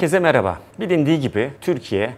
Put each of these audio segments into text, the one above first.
Herkese merhaba. Bilindiği gibi Türkiye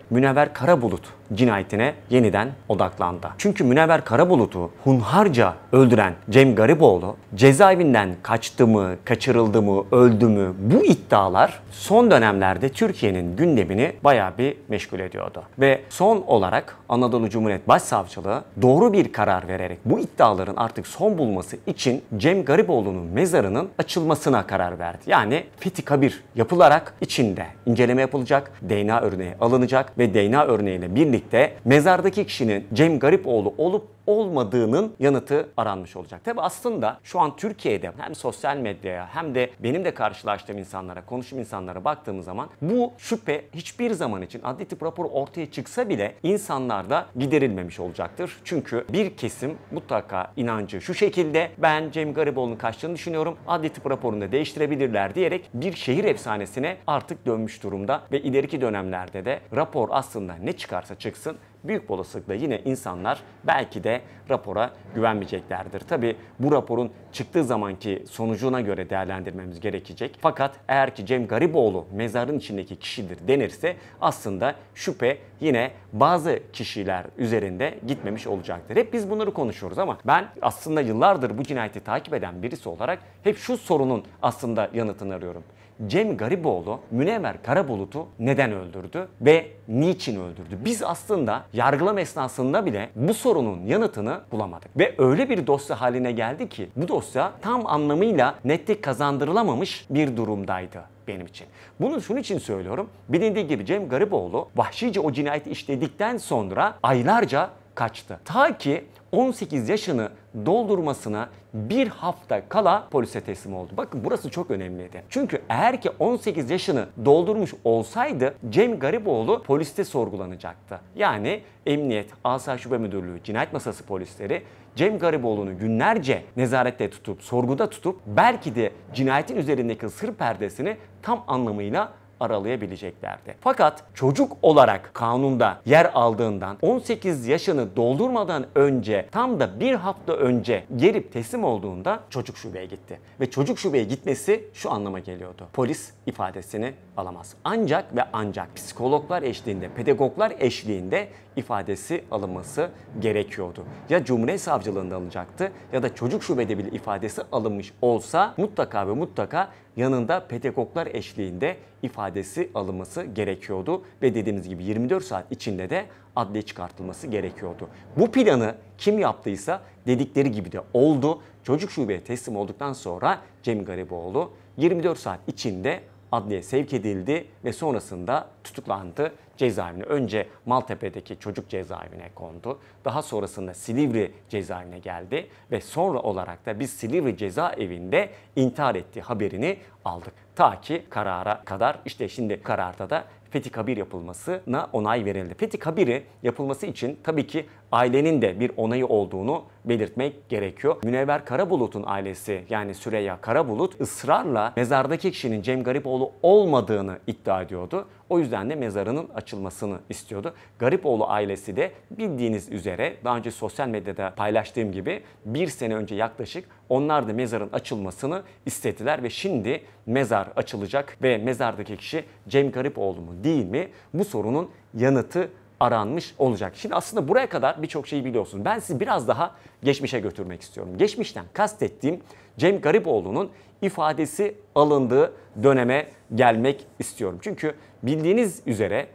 Kara Bulut cinayetine yeniden odaklandı. Çünkü Münevver Karabulut'u hunharca öldüren Cem Gariboğlu cezaevinden kaçtı mı, kaçırıldı mı, öldü mü bu iddialar son dönemlerde Türkiye'nin gündemini bayağı bir meşgul ediyordu. Ve son olarak Anadolu Cumhuriyet Başsavcılığı doğru bir karar vererek bu iddiaların artık son bulması için Cem Gariboğlu'nun mezarının açılmasına karar verdi. Yani Fethi Kabir yapılarak içinde inceleme yapılacak, DNA örneği alınacak ve DNA örneğiyle birlikte birlikte mezardaki kişinin Cem Garipoğlu olup olmadığının yanıtı aranmış olacak. Tabi aslında şu an Türkiye'de hem sosyal medyaya hem de benim de karşılaştığım insanlara, konuşum insanlara baktığımız zaman bu şüphe hiçbir zaman için adli tip raporu ortaya çıksa bile insanlarda giderilmemiş olacaktır. Çünkü bir kesim mutlaka inancı şu şekilde ben Cem Gariboğlu'nun kaçtığını düşünüyorum. Adli tip raporunu da değiştirebilirler diyerek bir şehir efsanesine artık dönmüş durumda ve ileriki dönemlerde de rapor aslında ne çıkarsa çıksın büyük olasılıkla yine insanlar belki de rapora güvenmeyeceklerdir. Tabi bu raporun çıktığı zamanki sonucuna göre değerlendirmemiz gerekecek. Fakat eğer ki Cem Gariboğlu mezarın içindeki kişidir denirse aslında şüphe yine bazı kişiler üzerinde gitmemiş olacaktır. Hep biz bunları konuşuyoruz ama ben aslında yıllardır bu cinayeti takip eden birisi olarak hep şu sorunun aslında yanıtını arıyorum. Cem Gariboğlu Münevver Karabulut'u neden öldürdü ve niçin öldürdü? Biz aslında yargılama esnasında bile bu sorunun yanıtını bulamadık. Ve öyle bir dosya haline geldi ki bu dosya tam anlamıyla netlik kazandırılamamış bir durumdaydı benim için. Bunu şunun için söylüyorum. Bilindiği gibi Cem Gariboğlu vahşice o cinayeti işledikten sonra aylarca kaçtı. Ta ki 18 yaşını doldurmasına bir hafta kala polise teslim oldu. Bakın burası çok önemliydi. Çünkü eğer ki 18 yaşını doldurmuş olsaydı Cem Gariboğlu poliste sorgulanacaktı. Yani Emniyet, Asa Şube Müdürlüğü, Cinayet Masası polisleri Cem Gariboğlu'nu günlerce nezarette tutup, sorguda tutup belki de cinayetin üzerindeki sır perdesini tam anlamıyla aralayabileceklerdi. Fakat çocuk olarak kanunda yer aldığından 18 yaşını doldurmadan önce tam da bir hafta önce gelip teslim olduğunda çocuk şubeye gitti. Ve çocuk şubeye gitmesi şu anlama geliyordu. Polis ifadesini alamaz. Ancak ve ancak psikologlar eşliğinde, pedagoglar eşliğinde ifadesi alınması gerekiyordu. Ya Cumhuriyet Savcılığında alınacaktı ya da çocuk şubede bile ifadesi alınmış olsa mutlaka ve mutlaka yanında petekoklar eşliğinde ifadesi alınması gerekiyordu ve dediğimiz gibi 24 saat içinde de adliye çıkartılması gerekiyordu. Bu planı kim yaptıysa dedikleri gibi de oldu. Çocuk şubeye teslim olduktan sonra Cem Gariboğlu 24 saat içinde adliye sevk edildi ve sonrasında tutuklandı cezaevine. Önce Maltepe'deki çocuk cezaevine kondu. Daha sonrasında Silivri cezaevine geldi ve sonra olarak da biz Silivri cezaevinde intihar ettiği haberini aldık. Ta ki karara kadar işte şimdi kararda da Fethi Kabir yapılmasına onay verildi. Fethi Kabir'i yapılması için tabii ki ailenin de bir onayı olduğunu belirtmek gerekiyor. Münevver Karabulut'un ailesi yani Süreyya Karabulut ısrarla mezardaki kişinin Cem Garipoğlu olmadığını iddia ediyordu. O yüzden de mezarının açılmasını istiyordu. Garipoğlu ailesi de bildiğiniz üzere daha önce sosyal medyada paylaştığım gibi bir sene önce yaklaşık onlar da mezarın açılmasını istediler ve şimdi mezar açılacak ve mezardaki kişi Cem Garipoğlu mu değil mi bu sorunun yanıtı aranmış olacak. Şimdi aslında buraya kadar birçok şeyi biliyorsunuz. Ben sizi biraz daha geçmişe götürmek istiyorum. Geçmişten kastettiğim Cem Garipoğlu'nun ifadesi alındığı döneme gelmek istiyorum. Çünkü bildiğiniz üzere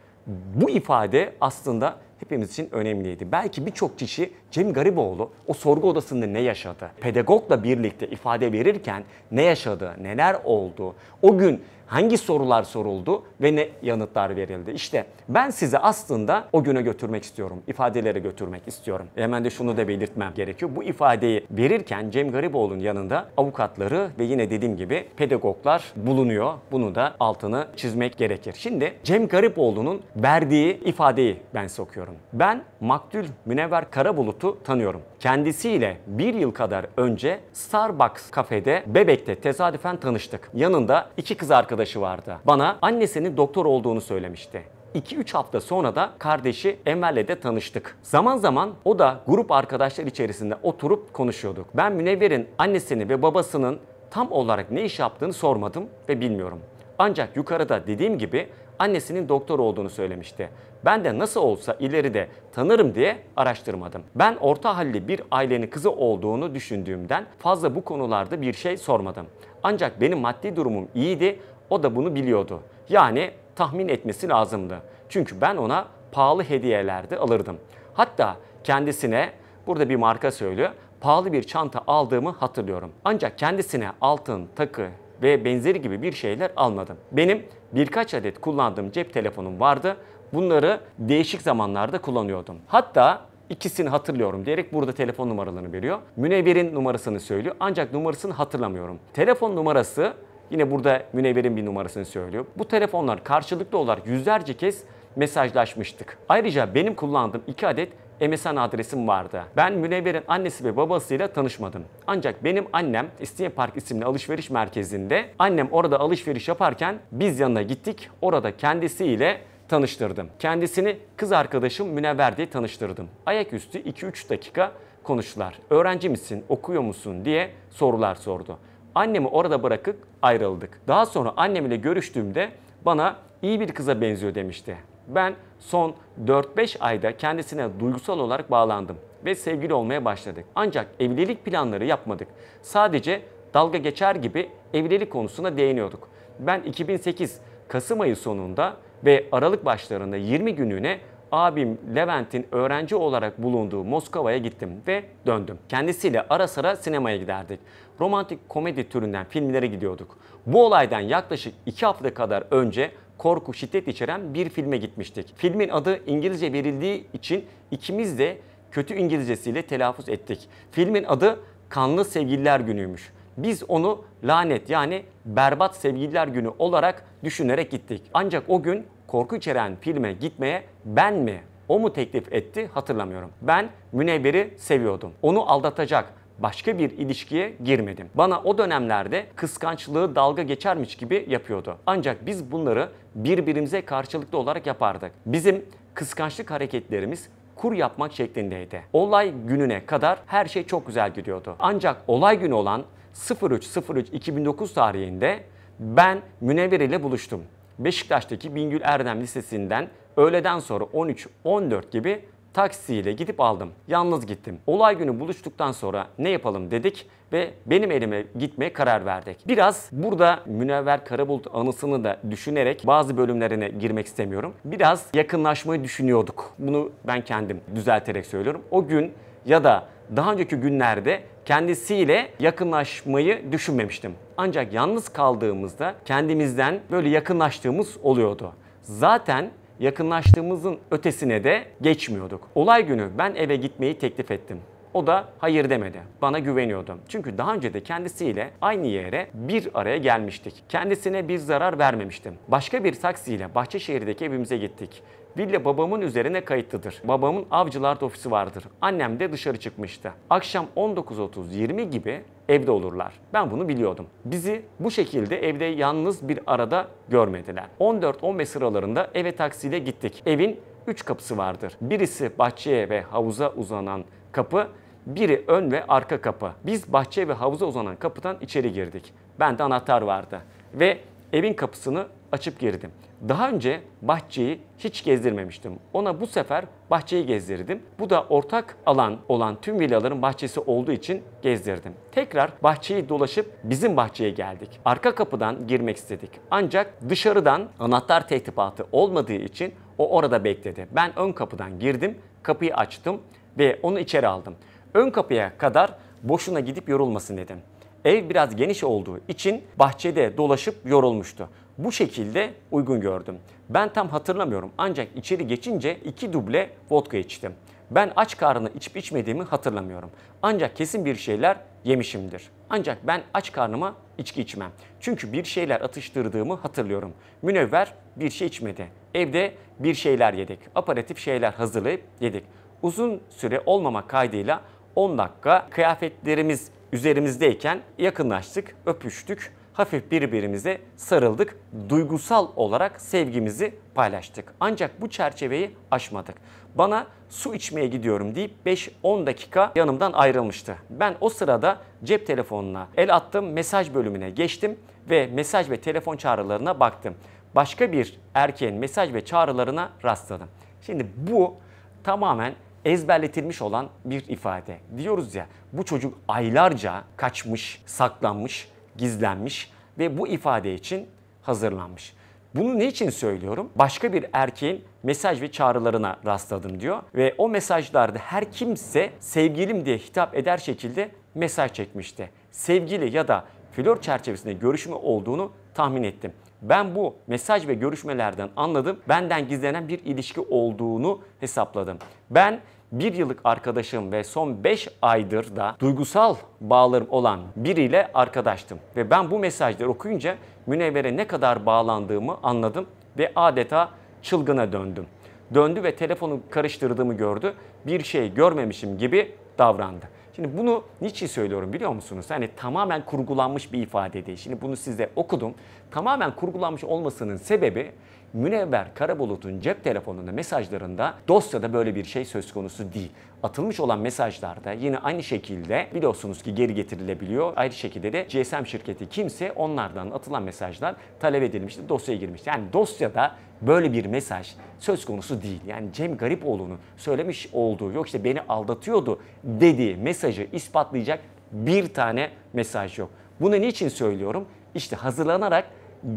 bu ifade aslında hepimiz için önemliydi. Belki birçok kişi Cem Gariboğlu o sorgu odasında ne yaşadı? Pedagogla birlikte ifade verirken ne yaşadı? Neler oldu? O gün hangi sorular soruldu ve ne yanıtlar verildi? İşte ben sizi aslında o güne götürmek istiyorum. İfadelere götürmek istiyorum. E, hemen de şunu da belirtmem gerekiyor. Bu ifadeyi verirken Cem Gariboğlu'nun yanında avukatları ve yine dediğim gibi pedagoglar bulunuyor. Bunu da altını çizmek gerekir. Şimdi Cem Gariboğlu'nun verdiği ifadeyi ben sokuyorum. Ben maktul Münevver Karabulut Turgut'u tanıyorum. Kendisiyle bir yıl kadar önce Starbucks kafede Bebek'te tesadüfen tanıştık. Yanında iki kız arkadaşı vardı. Bana annesinin doktor olduğunu söylemişti. 2-3 hafta sonra da kardeşi Enver'le de tanıştık. Zaman zaman o da grup arkadaşlar içerisinde oturup konuşuyorduk. Ben Münevver'in annesini ve babasının tam olarak ne iş yaptığını sormadım ve bilmiyorum. Ancak yukarıda dediğim gibi annesinin doktor olduğunu söylemişti. Ben de nasıl olsa ileride tanırım diye araştırmadım. Ben orta halli bir ailenin kızı olduğunu düşündüğümden fazla bu konularda bir şey sormadım. Ancak benim maddi durumum iyiydi, o da bunu biliyordu. Yani tahmin etmesi lazımdı. Çünkü ben ona pahalı hediyeler de alırdım. Hatta kendisine burada bir marka söylüyor. Pahalı bir çanta aldığımı hatırlıyorum. Ancak kendisine altın, takı, ve benzeri gibi bir şeyler almadım. Benim birkaç adet kullandığım cep telefonum vardı. Bunları değişik zamanlarda kullanıyordum. Hatta ikisini hatırlıyorum diyerek burada telefon numaralarını veriyor. Münevver'in numarasını söylüyor ancak numarasını hatırlamıyorum. Telefon numarası yine burada Münevver'in bir numarasını söylüyor. Bu telefonlar karşılıklı olarak yüzlerce kez mesajlaşmıştık. Ayrıca benim kullandığım iki adet MSN adresim vardı. Ben Münevver'in annesi ve babasıyla tanışmadım. Ancak benim annem İstinye Park isimli alışveriş merkezinde annem orada alışveriş yaparken biz yanına gittik. Orada kendisiyle tanıştırdım. Kendisini kız arkadaşım Münevver diye tanıştırdım. Ayaküstü 2-3 dakika konuştular. Öğrenci misin, okuyor musun diye sorular sordu. Annemi orada bırakıp ayrıldık. Daha sonra annemle görüştüğümde bana iyi bir kıza benziyor demişti. Ben son 4-5 ayda kendisine duygusal olarak bağlandım ve sevgili olmaya başladık. Ancak evlilik planları yapmadık. Sadece dalga geçer gibi evlilik konusuna değiniyorduk. Ben 2008 Kasım ayı sonunda ve Aralık başlarında 20 günlüğüne abim Levent'in öğrenci olarak bulunduğu Moskova'ya gittim ve döndüm. Kendisiyle ara sıra sinemaya giderdik. Romantik komedi türünden filmlere gidiyorduk. Bu olaydan yaklaşık 2 hafta kadar önce korku, şiddet içeren bir filme gitmiştik. Filmin adı İngilizce verildiği için ikimiz de kötü İngilizcesiyle telaffuz ettik. Filmin adı Kanlı Sevgililer Günü'ymüş. Biz onu lanet yani berbat sevgililer günü olarak düşünerek gittik. Ancak o gün korku içeren filme gitmeye ben mi, o mu teklif etti hatırlamıyorum. Ben Münevver'i seviyordum. Onu aldatacak, başka bir ilişkiye girmedim. Bana o dönemlerde kıskançlığı dalga geçermiş gibi yapıyordu. Ancak biz bunları birbirimize karşılıklı olarak yapardık. Bizim kıskançlık hareketlerimiz kur yapmak şeklindeydi. Olay gününe kadar her şey çok güzel gidiyordu. Ancak olay günü olan 03.03.2009 tarihinde ben Münevver ile buluştum. Beşiktaş'taki Bingül Erdem Lisesi'nden öğleden sonra 13-14 gibi taksiyle gidip aldım. Yalnız gittim. Olay günü buluştuktan sonra ne yapalım dedik ve benim elime gitmeye karar verdik. Biraz burada Münevver Karabulut anısını da düşünerek bazı bölümlerine girmek istemiyorum. Biraz yakınlaşmayı düşünüyorduk. Bunu ben kendim düzelterek söylüyorum. O gün ya da daha önceki günlerde kendisiyle yakınlaşmayı düşünmemiştim. Ancak yalnız kaldığımızda kendimizden böyle yakınlaştığımız oluyordu. Zaten yakınlaştığımızın ötesine de geçmiyorduk. Olay günü ben eve gitmeyi teklif ettim. O da hayır demedi. Bana güveniyordum. Çünkü daha önce de kendisiyle aynı yere bir araya gelmiştik. Kendisine bir zarar vermemiştim. Başka bir taksiyle Bahçeşehir'deki evimize gittik. Villa babamın üzerine kayıtlıdır. Babamın avcılar ofisi vardır. Annem de dışarı çıkmıştı. Akşam 19.30-20 gibi evde olurlar. Ben bunu biliyordum. Bizi bu şekilde evde yalnız bir arada görmediler. 14-15 sıralarında eve taksiyle gittik. Evin 3 kapısı vardır. Birisi bahçeye ve havuza uzanan kapı, biri ön ve arka kapı. Biz bahçe ve havuza uzanan kapıdan içeri girdik. Bende anahtar vardı ve evin kapısını açıp girdim. Daha önce bahçeyi hiç gezdirmemiştim. Ona bu sefer bahçeyi gezdirdim. Bu da ortak alan olan tüm villaların bahçesi olduğu için gezdirdim. Tekrar bahçeyi dolaşıp bizim bahçeye geldik. Arka kapıdan girmek istedik. Ancak dışarıdan anahtar tehtibatı olmadığı için o orada bekledi. Ben ön kapıdan girdim, kapıyı açtım ve onu içeri aldım. Ön kapıya kadar boşuna gidip yorulmasın dedim. Ev biraz geniş olduğu için bahçede dolaşıp yorulmuştu bu şekilde uygun gördüm. Ben tam hatırlamıyorum ancak içeri geçince iki duble vodka içtim. Ben aç karnı içip içmediğimi hatırlamıyorum. Ancak kesin bir şeyler yemişimdir. Ancak ben aç karnıma içki içmem. Çünkü bir şeyler atıştırdığımı hatırlıyorum. Münevver bir şey içmedi. Evde bir şeyler yedik. Aparatif şeyler hazırlayıp yedik. Uzun süre olmama kaydıyla 10 dakika kıyafetlerimiz üzerimizdeyken yakınlaştık, öpüştük hafif birbirimize sarıldık. Duygusal olarak sevgimizi paylaştık. Ancak bu çerçeveyi aşmadık. Bana su içmeye gidiyorum deyip 5-10 dakika yanımdan ayrılmıştı. Ben o sırada cep telefonuna el attım, mesaj bölümüne geçtim ve mesaj ve telefon çağrılarına baktım. Başka bir erkeğin mesaj ve çağrılarına rastladım. Şimdi bu tamamen ezberletilmiş olan bir ifade. Diyoruz ya bu çocuk aylarca kaçmış, saklanmış gizlenmiş ve bu ifade için hazırlanmış. Bunu ne için söylüyorum? Başka bir erkeğin mesaj ve çağrılarına rastladım diyor ve o mesajlarda her kimse sevgilim diye hitap eder şekilde mesaj çekmişti. Sevgili ya da flört çerçevesinde görüşme olduğunu tahmin ettim. Ben bu mesaj ve görüşmelerden anladım. Benden gizlenen bir ilişki olduğunu hesapladım. Ben bir yıllık arkadaşım ve son 5 aydır da duygusal bağlarım olan biriyle arkadaştım. Ve ben bu mesajları okuyunca Münevver'e ne kadar bağlandığımı anladım ve adeta çılgına döndüm. Döndü ve telefonu karıştırdığımı gördü. Bir şey görmemişim gibi davrandı. Şimdi bunu niçin söylüyorum biliyor musunuz? Hani tamamen kurgulanmış bir ifade değil. Şimdi bunu size okudum. Tamamen kurgulanmış olmasının sebebi Münevver Karabulut'un cep telefonunda mesajlarında dosyada böyle bir şey söz konusu değil. Atılmış olan mesajlarda yine aynı şekilde biliyorsunuz ki geri getirilebiliyor. Ayrı şekilde de GSM şirketi kimse onlardan atılan mesajlar talep edilmişti, dosyaya girmişti. Yani dosyada böyle bir mesaj söz konusu değil. Yani Cem Garipoğlu'nun söylemiş olduğu yok işte beni aldatıyordu dediği mesajı ispatlayacak bir tane mesaj yok. Bunu niçin söylüyorum? İşte hazırlanarak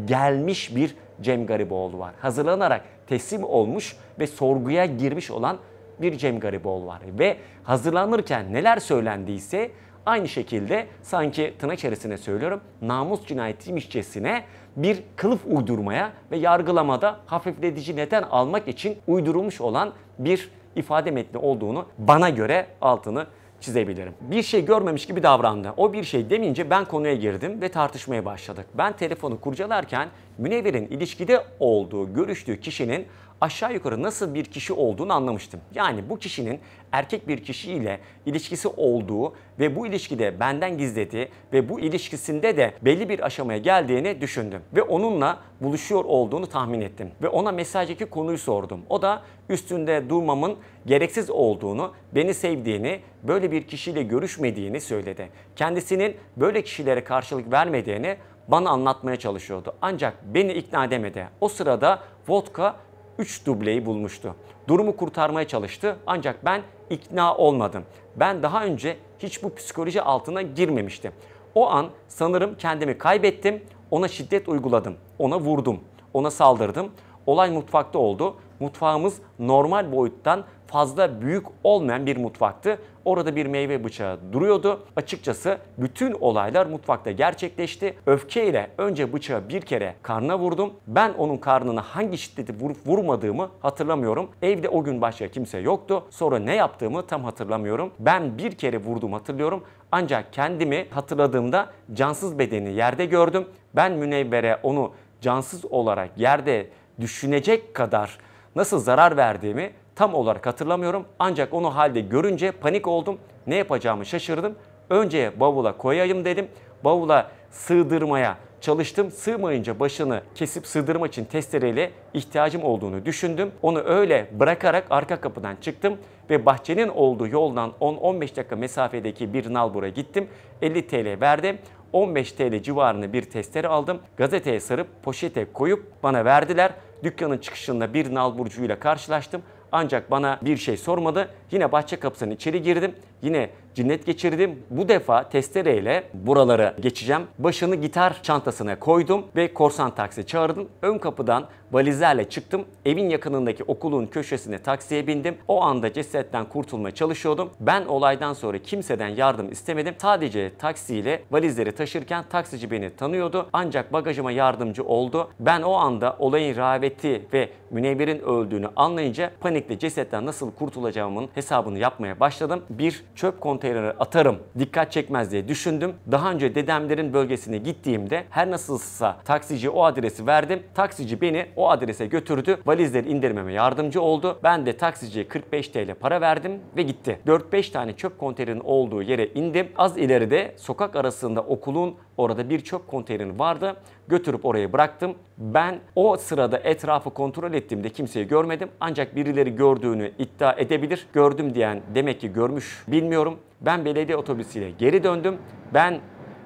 gelmiş bir Cem Gariboğlu var. Hazırlanarak teslim olmuş ve sorguya girmiş olan bir Cem Gariboğlu var. Ve hazırlanırken neler söylendiyse aynı şekilde sanki tırnak içerisine söylüyorum namus cinayetiymişçesine bir kılıf uydurmaya ve yargılamada hafifletici neden almak için uydurulmuş olan bir ifade metni olduğunu bana göre altını çizebilirim. Bir şey görmemiş gibi davrandı. O bir şey demeyince ben konuya girdim ve tartışmaya başladık. Ben telefonu kurcalarken Münevver'in ilişkide olduğu, görüştüğü kişinin aşağı yukarı nasıl bir kişi olduğunu anlamıştım. Yani bu kişinin erkek bir kişiyle ilişkisi olduğu ve bu ilişkide benden gizlediği ve bu ilişkisinde de belli bir aşamaya geldiğini düşündüm. Ve onunla buluşuyor olduğunu tahmin ettim. Ve ona mesajdaki konuyu sordum. O da üstünde durmamın gereksiz olduğunu, beni sevdiğini, böyle bir kişiyle görüşmediğini söyledi. Kendisinin böyle kişilere karşılık vermediğini bana anlatmaya çalışıyordu. Ancak beni ikna edemedi. O sırada vodka 3 dubleyi bulmuştu. Durumu kurtarmaya çalıştı ancak ben ikna olmadım. Ben daha önce hiç bu psikoloji altına girmemiştim. O an sanırım kendimi kaybettim. Ona şiddet uyguladım. Ona vurdum. Ona saldırdım. Olay mutfakta oldu. Mutfağımız normal boyuttan fazla büyük olmayan bir mutfaktı. Orada bir meyve bıçağı duruyordu. Açıkçası bütün olaylar mutfakta gerçekleşti. Öfkeyle önce bıçağı bir kere karnına vurdum. Ben onun karnına hangi şiddeti vurup vurmadığımı hatırlamıyorum. Evde o gün başka kimse yoktu. Sonra ne yaptığımı tam hatırlamıyorum. Ben bir kere vurdum hatırlıyorum. Ancak kendimi hatırladığımda cansız bedeni yerde gördüm. Ben Münevvere onu cansız olarak yerde düşünecek kadar nasıl zarar verdiğimi Tam olarak hatırlamıyorum ancak onu halde görünce panik oldum. Ne yapacağımı şaşırdım. Önce bavula koyayım dedim. Bavula sığdırmaya çalıştım. Sığmayınca başını kesip sığdırmak için testereyle ihtiyacım olduğunu düşündüm. Onu öyle bırakarak arka kapıdan çıktım ve bahçenin olduğu yoldan 10-15 dakika mesafedeki bir nalbura gittim. 50 TL verdim. 15 TL civarını bir testere aldım. Gazeteye sarıp poşete koyup bana verdiler. Dükkanın çıkışında bir nalburcuyla karşılaştım. Ancak bana bir şey sormadı. Yine bahçe kapısından içeri girdim. Yine cinnet geçirdim. Bu defa testereyle buraları geçeceğim. Başını gitar çantasına koydum ve korsan taksi çağırdım. Ön kapıdan valizlerle çıktım. Evin yakınındaki okulun köşesine taksiye bindim. O anda cesetten kurtulmaya çalışıyordum. Ben olaydan sonra kimseden yardım istemedim. Sadece taksiyle valizleri taşırken taksici beni tanıyordu. Ancak bagajıma yardımcı oldu. Ben o anda olayın rağbeti ve münevverin öldüğünü anlayınca panikle cesetten nasıl kurtulacağımın hesabını yapmaya başladım. Bir çöp konteyner konteynere atarım dikkat çekmez diye düşündüm. Daha önce dedemlerin bölgesine gittiğimde her nasılsa taksici o adresi verdim. Taksici beni o adrese götürdü. Valizleri indirmeme yardımcı oldu. Ben de taksiciye 45 TL para verdim ve gitti. 4-5 tane çöp konteynerin olduğu yere indim. Az ileride sokak arasında okulun orada bir çöp konteyneri vardı götürüp orayı bıraktım. Ben o sırada etrafı kontrol ettiğimde kimseyi görmedim. Ancak birileri gördüğünü iddia edebilir. Gördüm diyen demek ki görmüş bilmiyorum. Ben belediye otobüsüyle geri döndüm. Ben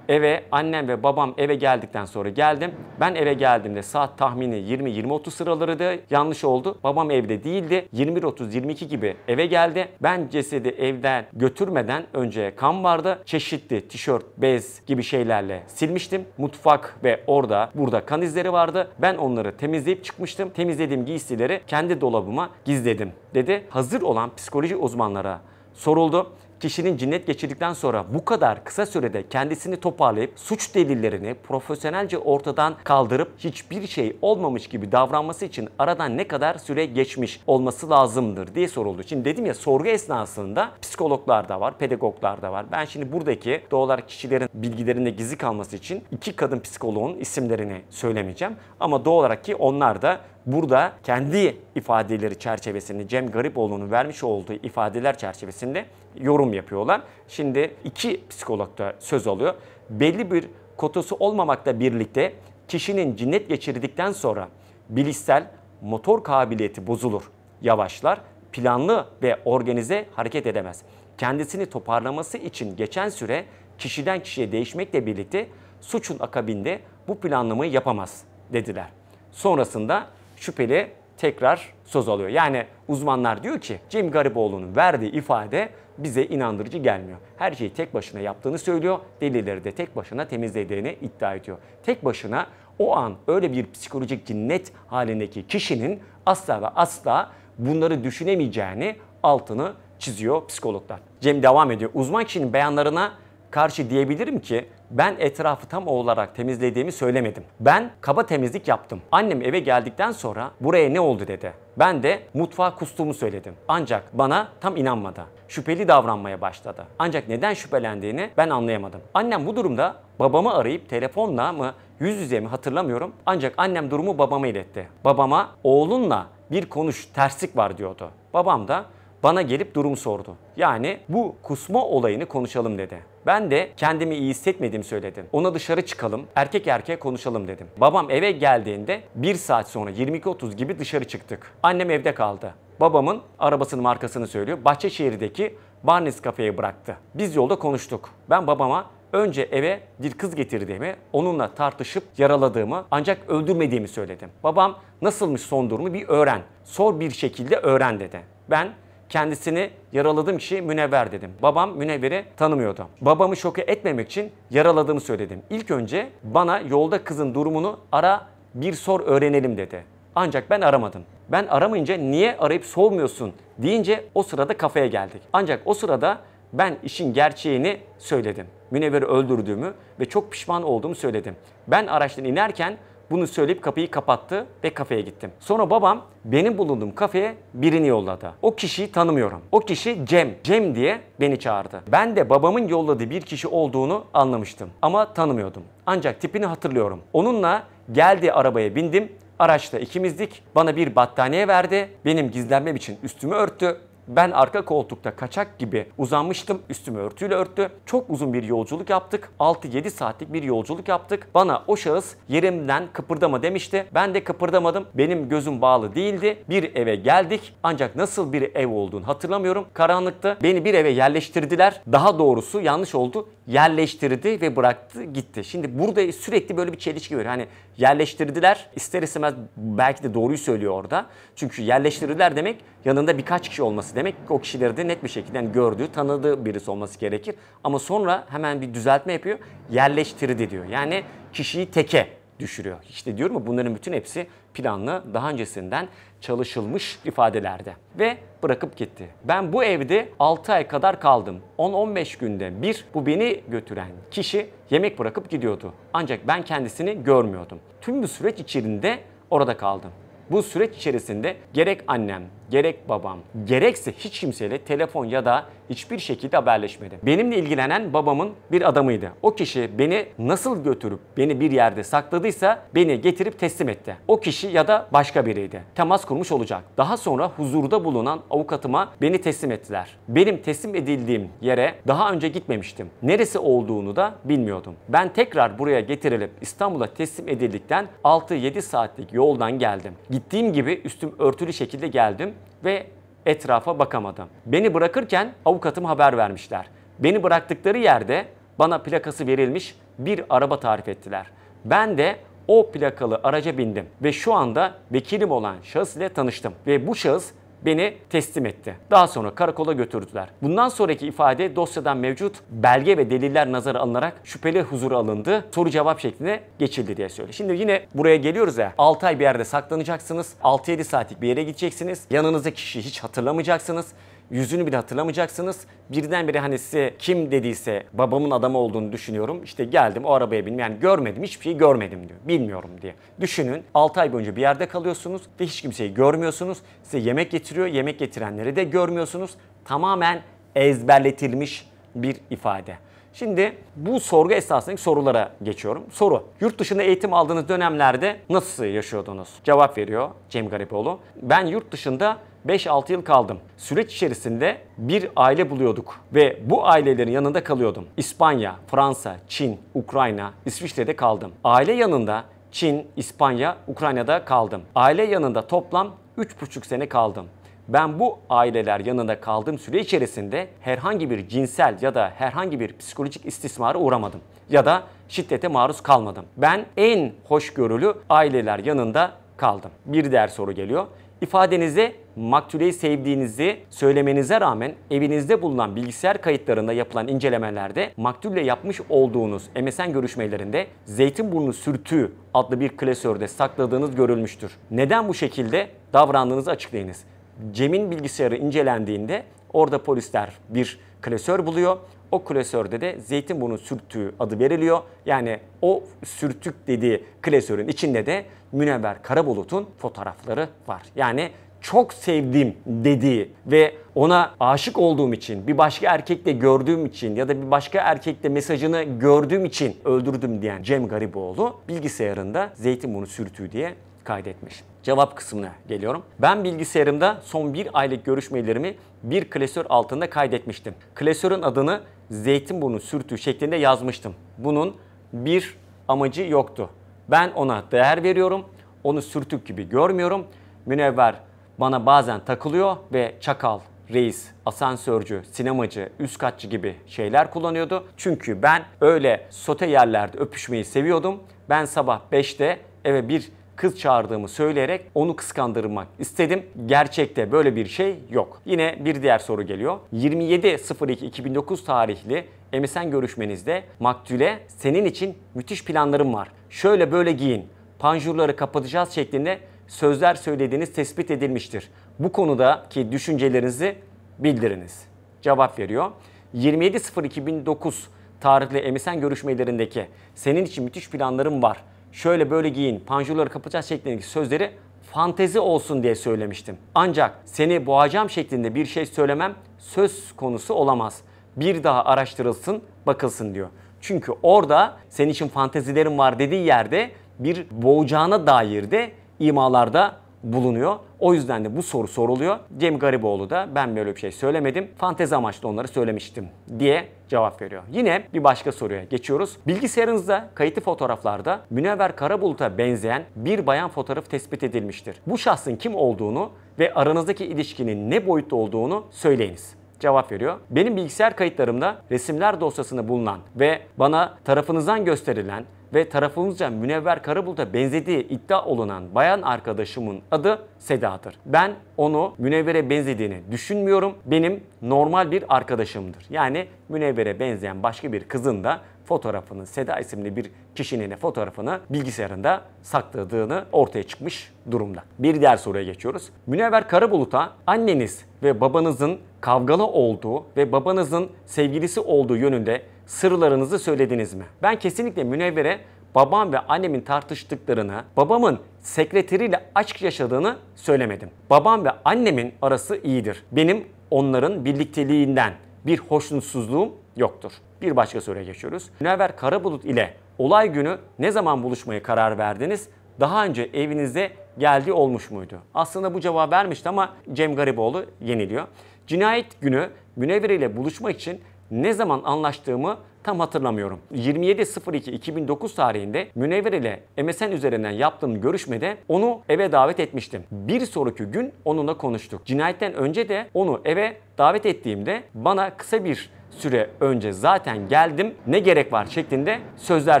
eve annem ve babam eve geldikten sonra geldim. Ben eve geldiğimde saat tahmini 20-20.30 sıraları yanlış oldu. Babam evde değildi. 21.30-22 gibi eve geldi. Ben cesedi evden götürmeden önce kan vardı. Çeşitli tişört, bez gibi şeylerle silmiştim. Mutfak ve orada burada kan izleri vardı. Ben onları temizleyip çıkmıştım. Temizlediğim giysileri kendi dolabıma gizledim dedi. Hazır olan psikoloji uzmanlara soruldu kişinin cinnet geçirdikten sonra bu kadar kısa sürede kendisini toparlayıp suç delillerini profesyonelce ortadan kaldırıp hiçbir şey olmamış gibi davranması için aradan ne kadar süre geçmiş olması lazımdır diye soruldu. Şimdi dedim ya sorgu esnasında psikologlar da var, pedagoglar da var. Ben şimdi buradaki doğal olarak kişilerin bilgilerinde gizli kalması için iki kadın psikoloğun isimlerini söylemeyeceğim. Ama doğal olarak ki onlar da burada kendi ifadeleri çerçevesini Cem Garipoğlu'nun vermiş olduğu ifadeler çerçevesinde yorum yapıyorlar. Şimdi iki psikolog da söz alıyor. Belli bir kotası olmamakla birlikte kişinin cinnet geçirdikten sonra bilişsel motor kabiliyeti bozulur, yavaşlar, planlı ve organize hareket edemez. Kendisini toparlaması için geçen süre kişiden kişiye değişmekle birlikte suçun akabinde bu planlamayı yapamaz dediler. Sonrasında şüpheli tekrar söz alıyor. Yani uzmanlar diyor ki Cem Gariboğlu'nun verdiği ifade bize inandırıcı gelmiyor. Her şeyi tek başına yaptığını söylüyor. Delilleri de tek başına temizlediğini iddia ediyor. Tek başına o an öyle bir psikolojik cinnet halindeki kişinin asla ve asla bunları düşünemeyeceğini altını çiziyor psikologlar. Cem devam ediyor. Uzman kişinin beyanlarına karşı diyebilirim ki ben etrafı tam olarak temizlediğimi söylemedim. Ben kaba temizlik yaptım. Annem eve geldikten sonra buraya ne oldu dedi. Ben de mutfağa kustuğumu söyledim. Ancak bana tam inanmadı. Şüpheli davranmaya başladı. Ancak neden şüphelendiğini ben anlayamadım. Annem bu durumda babamı arayıp telefonla mı yüz yüze mi hatırlamıyorum. Ancak annem durumu babama iletti. Babama oğlunla bir konuş terslik var diyordu. Babam da bana gelip durum sordu. Yani bu kusma olayını konuşalım dedi. Ben de kendimi iyi hissetmediğimi söyledim. Ona dışarı çıkalım, erkek erkeğe konuşalım dedim. Babam eve geldiğinde 1 saat sonra 22.30 gibi dışarı çıktık. Annem evde kaldı. Babamın arabasının markasını söylüyor. Bahçeşehir'deki Barnes kafeye bıraktı. Biz yolda konuştuk. Ben babama önce eve bir kız getirdiğimi, onunla tartışıp yaraladığımı ancak öldürmediğimi söyledim. Babam nasılmış son durumu bir öğren. Sor bir şekilde öğren dedi. Ben kendisini yaraladığım kişi Münevver dedim. Babam Münevver'i tanımıyordu. Babamı şoke etmemek için yaraladığımı söyledim. İlk önce bana yolda kızın durumunu ara bir sor öğrenelim dedi. Ancak ben aramadım. Ben aramayınca niye arayıp sormuyorsun deyince o sırada kafaya geldik. Ancak o sırada ben işin gerçeğini söyledim. Münevver'i öldürdüğümü ve çok pişman olduğumu söyledim. Ben araçtan inerken bunu söyleyip kapıyı kapattı ve kafeye gittim. Sonra babam benim bulunduğum kafeye birini yolladı. O kişiyi tanımıyorum. O kişi Cem. Cem diye beni çağırdı. Ben de babamın yolladığı bir kişi olduğunu anlamıştım ama tanımıyordum. Ancak tipini hatırlıyorum. Onunla geldi arabaya bindim. Araçta ikimizdik. Bana bir battaniye verdi. Benim gizlenmem için üstümü örttü ben arka koltukta kaçak gibi uzanmıştım. Üstümü örtüyle örttü. Çok uzun bir yolculuk yaptık. 6-7 saatlik bir yolculuk yaptık. Bana o şahıs yerimden kıpırdama demişti. Ben de kıpırdamadım. Benim gözüm bağlı değildi. Bir eve geldik. Ancak nasıl bir ev olduğunu hatırlamıyorum. Karanlıkta beni bir eve yerleştirdiler. Daha doğrusu yanlış oldu yerleştirdi ve bıraktı gitti. Şimdi burada sürekli böyle bir çelişki var. Hani yerleştirdiler ister istemez belki de doğruyu söylüyor orada. Çünkü yerleştirdiler demek yanında birkaç kişi olması demek. O kişileri de net bir şekilde yani gördüğü, tanıdığı birisi olması gerekir. Ama sonra hemen bir düzeltme yapıyor. Yerleştirdi diyor. Yani kişiyi teke düşürüyor. İşte diyorum ya bunların bütün hepsi planlı daha öncesinden çalışılmış ifadelerde ve bırakıp gitti. Ben bu evde 6 ay kadar kaldım. 10-15 günde bir bu beni götüren kişi yemek bırakıp gidiyordu. Ancak ben kendisini görmüyordum. Tüm bu süreç içerisinde orada kaldım. Bu süreç içerisinde gerek annem, gerek babam gerekse hiç kimseyle telefon ya da hiçbir şekilde haberleşmedi. Benimle ilgilenen babamın bir adamıydı. O kişi beni nasıl götürüp beni bir yerde sakladıysa beni getirip teslim etti. O kişi ya da başka biriydi. Temas kurmuş olacak. Daha sonra huzurda bulunan avukatıma beni teslim ettiler. Benim teslim edildiğim yere daha önce gitmemiştim. Neresi olduğunu da bilmiyordum. Ben tekrar buraya getirilip İstanbul'a teslim edildikten 6-7 saatlik yoldan geldim. Gittiğim gibi üstüm örtülü şekilde geldim ve etrafa bakamadım. Beni bırakırken avukatım haber vermişler. Beni bıraktıkları yerde bana plakası verilmiş bir araba tarif ettiler. Ben de o plakalı araca bindim ve şu anda vekilim olan şahıs ile tanıştım. Ve bu şahıs beni teslim etti. Daha sonra karakola götürdüler. Bundan sonraki ifade dosyadan mevcut belge ve deliller nazara alınarak şüpheli huzura alındı. Soru cevap şeklinde geçildi diye söylüyor. Şimdi yine buraya geliyoruz ya. 6 ay bir yerde saklanacaksınız. 6-7 saatlik bir yere gideceksiniz. Yanınızda kişiyi hiç hatırlamayacaksınız yüzünü bile hatırlamayacaksınız. Birdenbire hani size kim dediyse babamın adamı olduğunu düşünüyorum. İşte geldim o arabaya bindim. Yani görmedim hiçbir şey görmedim diyor. Bilmiyorum diye. Düşünün 6 ay boyunca bir yerde kalıyorsunuz ve hiç kimseyi görmüyorsunuz. Size yemek getiriyor. Yemek getirenleri de görmüyorsunuz. Tamamen ezberletilmiş bir ifade. Şimdi bu sorgu esasındaki sorulara geçiyorum. Soru. Yurt dışında eğitim aldığınız dönemlerde nasıl yaşıyordunuz? Cevap veriyor Cem Garipoğlu. Ben yurt dışında 5-6 yıl kaldım. Süreç içerisinde bir aile buluyorduk ve bu ailelerin yanında kalıyordum. İspanya, Fransa, Çin, Ukrayna, İsviçre'de kaldım. Aile yanında Çin, İspanya, Ukrayna'da kaldım. Aile yanında toplam 3,5 sene kaldım. Ben bu aileler yanında kaldığım süre içerisinde herhangi bir cinsel ya da herhangi bir psikolojik istismara uğramadım ya da şiddete maruz kalmadım. Ben en hoşgörülü aileler yanında kaldım. Bir diğer soru geliyor. İfadenizde maktuleyi sevdiğinizi söylemenize rağmen evinizde bulunan bilgisayar kayıtlarında yapılan incelemelerde maktulle yapmış olduğunuz MSN görüşmelerinde Zeytinburnu sürtüğü adlı bir klasörde sakladığınız görülmüştür. Neden bu şekilde davrandığınızı açıklayınız. Cem'in bilgisayarı incelendiğinde orada polisler bir klasör buluyor. O klasörde de Zeytinburnu sürtüğü adı veriliyor. Yani o sürtük dediği klasörün içinde de Münevver Karabulut'un fotoğrafları var. Yani çok sevdim dediği ve ona aşık olduğum için, bir başka erkekle gördüğüm için ya da bir başka erkekle mesajını gördüğüm için öldürdüm diyen Cem Gariboğlu bilgisayarında Zeytinburnu sürtüğü diye kaydetmiş. Cevap kısmına geliyorum. Ben bilgisayarımda son bir aylık görüşmelerimi bir klasör altında kaydetmiştim. Klasörün adını Zeytinburnu sürtüğü şeklinde yazmıştım. Bunun bir amacı yoktu. Ben ona değer veriyorum. Onu sürtük gibi görmüyorum. Münevver bana bazen takılıyor ve çakal, reis, asansörcü, sinemacı, üst katçı gibi şeyler kullanıyordu. Çünkü ben öyle sote yerlerde öpüşmeyi seviyordum. Ben sabah 5'te eve bir kız çağırdığımı söyleyerek onu kıskandırmak istedim. Gerçekte böyle bir şey yok. Yine bir diğer soru geliyor. 27.02.2009 tarihli MSN görüşmenizde Maktüle senin için müthiş planlarım var. Şöyle böyle giyin, panjurları kapatacağız şeklinde sözler söylediğiniz tespit edilmiştir. Bu konudaki düşüncelerinizi bildiriniz. Cevap veriyor. 27.02.2009 tarihli emisen görüşmelerindeki senin için müthiş planlarım var. Şöyle böyle giyin, panjurları kapatacağız şeklindeki sözleri fantezi olsun diye söylemiştim. Ancak seni boğacağım şeklinde bir şey söylemem söz konusu olamaz. Bir daha araştırılsın, bakılsın diyor. Çünkü orada senin için fantezilerim var dediği yerde bir boğacağına dair de imalarda bulunuyor. O yüzden de bu soru soruluyor. Cem Gariboğlu da ben böyle bir şey söylemedim. Fantezi amaçlı onları söylemiştim diye cevap veriyor. Yine bir başka soruya geçiyoruz. Bilgisayarınızda kayıtlı fotoğraflarda Münevver Karabulut'a benzeyen bir bayan fotoğrafı tespit edilmiştir. Bu şahsın kim olduğunu ve aranızdaki ilişkinin ne boyutta olduğunu söyleyiniz cevap veriyor. Benim bilgisayar kayıtlarımda resimler dosyasında bulunan ve bana tarafınızdan gösterilen ve tarafımızca Münevver Karabulut'a benzediği iddia olunan bayan arkadaşımın adı Seda'dır. Ben onu Münevver'e benzediğini düşünmüyorum. Benim normal bir arkadaşımdır. Yani Münevver'e benzeyen başka bir kızın da fotoğrafını, Seda isimli bir kişinin fotoğrafını bilgisayarında sakladığını ortaya çıkmış durumda. Bir diğer soruya geçiyoruz. Münevver Karabulut'a anneniz ve babanızın kavgalı olduğu ve babanızın sevgilisi olduğu yönünde sırlarınızı söylediniz mi? Ben kesinlikle Münevvere babam ve annemin tartıştıklarını, babamın sekreteriyle aşk yaşadığını söylemedim. Babam ve annemin arası iyidir. Benim onların birlikteliğinden bir hoşnutsuzluğum yoktur. Bir başka soruya geçiyoruz. Münevver Karabulut ile olay günü ne zaman buluşmaya karar verdiniz? Daha önce evinize geldi olmuş muydu? Aslında bu cevabı vermişti ama Cem Gariboğlu yeniliyor. Cinayet günü Münevver ile buluşmak için ne zaman anlaştığımı tam hatırlamıyorum. 27.02.2009 tarihinde Münevver ile MSN üzerinden yaptığım görüşmede onu eve davet etmiştim. Bir sonraki gün onunla konuştuk. Cinayetten önce de onu eve davet ettiğimde bana kısa bir süre önce zaten geldim ne gerek var şeklinde sözler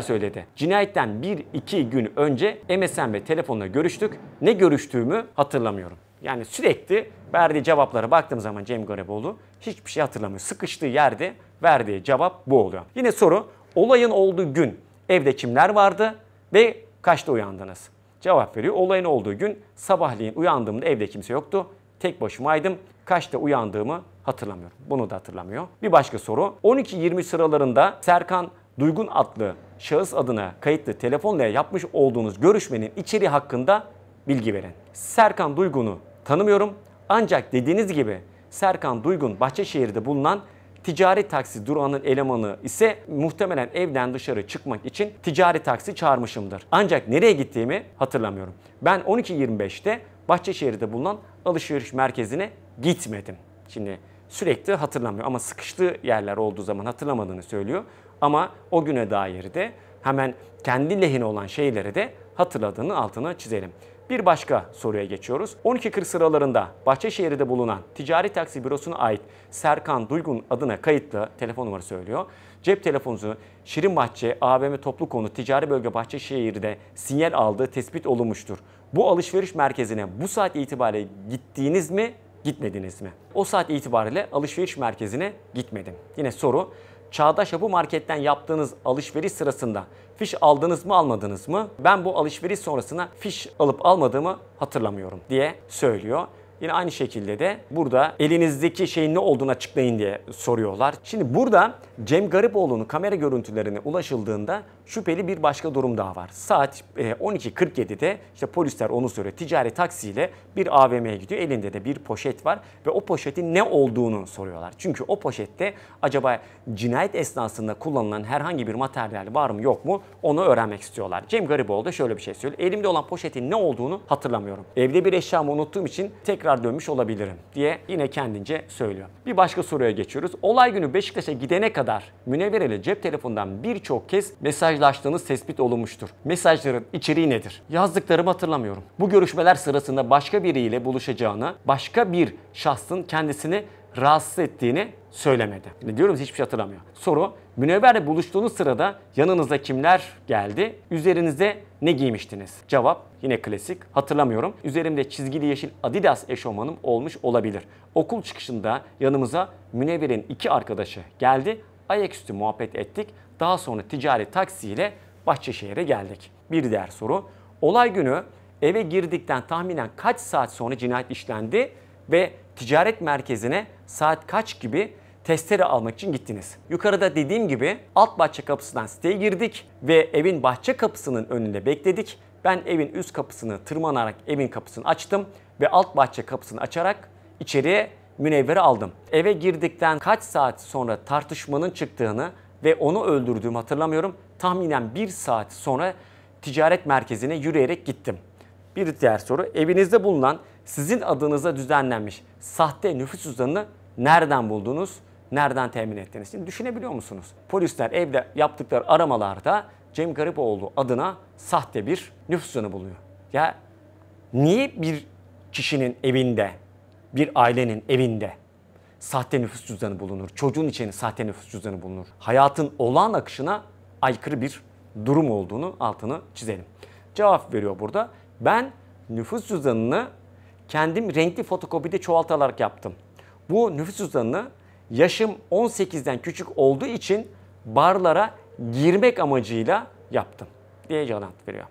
söyledi. Cinayetten 1-2 gün önce MSN ve telefonla görüştük. Ne görüştüğümü hatırlamıyorum. Yani sürekli verdiği cevaplara baktığım zaman Cem Gareboğlu hiçbir şey hatırlamıyor. Sıkıştığı yerde verdiği cevap bu oluyor. Yine soru olayın olduğu gün evde kimler vardı ve kaçta uyandınız? Cevap veriyor. Olayın olduğu gün sabahleyin uyandığımda evde kimse yoktu. Tek başımaydım. Kaçta uyandığımı hatırlamıyorum. Bunu da hatırlamıyor. Bir başka soru. 12-20 sıralarında Serkan Duygun adlı şahıs adına kayıtlı telefonla yapmış olduğunuz görüşmenin içeriği hakkında bilgi verin. Serkan Duygun'u tanımıyorum. Ancak dediğiniz gibi Serkan Duygun Bahçeşehir'de bulunan ticari taksi durağının elemanı ise muhtemelen evden dışarı çıkmak için ticari taksi çağırmışımdır. Ancak nereye gittiğimi hatırlamıyorum. Ben 12.25'te Bahçeşehir'de bulunan alışveriş merkezine gitmedim. Şimdi sürekli hatırlamıyor ama sıkıştığı yerler olduğu zaman hatırlamadığını söylüyor. Ama o güne dair de hemen kendi lehine olan şeyleri de hatırladığını altına çizelim. Bir başka soruya geçiyoruz. 12.40 sıralarında Bahçeşehir'de bulunan ticari taksi bürosuna ait Serkan Duygun adına kayıtlı telefon numarası söylüyor. Cep telefonunuzu Bahçe AVM Toplu Konu Ticari Bölge Bahçeşehir'de sinyal aldığı tespit olunmuştur. Bu alışveriş merkezine bu saat itibariyle gittiğiniz mi, gitmediniz mi? O saat itibariyle alışveriş merkezine gitmedim. Yine soru Çağdaş bu Market'ten yaptığınız alışveriş sırasında fiş aldınız mı almadınız mı? Ben bu alışveriş sonrasında fiş alıp almadığımı hatırlamıyorum diye söylüyor. Yine aynı şekilde de burada elinizdeki şeyin ne olduğunu açıklayın diye soruyorlar. Şimdi burada Cem Garipoğlu'nun kamera görüntülerine ulaşıldığında şüpheli bir başka durum daha var. Saat 12.47'de e, işte polisler onu söyle ticari taksiyle bir AVM'ye gidiyor. Elinde de bir poşet var ve o poşetin ne olduğunu soruyorlar. Çünkü o poşette acaba cinayet esnasında kullanılan herhangi bir materyal var mı yok mu onu öğrenmek istiyorlar. Cem Garipoğlu da şöyle bir şey söylüyor. Elimde olan poşetin ne olduğunu hatırlamıyorum. Evde bir eşyamı unuttuğum için tek tekrar dönmüş olabilirim diye yine kendince söylüyor. Bir başka soruya geçiyoruz. Olay günü Beşiktaş'a gidene kadar Münevver ile cep telefonundan birçok kez mesajlaştığınız tespit olunmuştur. Mesajların içeriği nedir? Yazdıklarımı hatırlamıyorum. Bu görüşmeler sırasında başka biriyle buluşacağını, başka bir şahsın kendisini rahatsız ettiğini söylemedi. Yani diyorum hiçbir şey hatırlamıyor. Soru, münevverle buluştuğunuz sırada yanınıza kimler geldi? Üzerinize ne giymiştiniz? Cevap yine klasik. Hatırlamıyorum. Üzerimde çizgili yeşil Adidas eşofmanım olmuş olabilir. Okul çıkışında yanımıza Münevver'in iki arkadaşı geldi. Ayaküstü muhabbet ettik. Daha sonra ticari taksiyle Bahçeşehir'e geldik. Bir diğer soru. Olay günü eve girdikten tahminen kaç saat sonra cinayet işlendi ve ticaret merkezine saat kaç gibi testere almak için gittiniz. Yukarıda dediğim gibi alt bahçe kapısından siteye girdik ve evin bahçe kapısının önünde bekledik. Ben evin üst kapısını tırmanarak evin kapısını açtım ve alt bahçe kapısını açarak içeriye münevveri aldım. Eve girdikten kaç saat sonra tartışmanın çıktığını ve onu öldürdüğümü hatırlamıyorum. Tahminen bir saat sonra ticaret merkezine yürüyerek gittim. Bir diğer soru evinizde bulunan sizin adınıza düzenlenmiş sahte nüfus cüzdanını nereden buldunuz? Nereden temin ettiniz? Şimdi düşünebiliyor musunuz? Polisler evde yaptıkları aramalarda Cem Garipoğlu adına sahte bir nüfus cüzdanı buluyor. Ya niye bir kişinin evinde, bir ailenin evinde sahte nüfus cüzdanı bulunur? Çocuğun için sahte nüfus cüzdanı bulunur. Hayatın olağan akışına aykırı bir durum olduğunu altını çizelim. Cevap veriyor burada. Ben nüfus cüzdanını kendim renkli fotokopide çoğaltarak yaptım. Bu nüfus uzanını yaşım 18'den küçük olduğu için barlara girmek amacıyla yaptım diye cevap veriyor.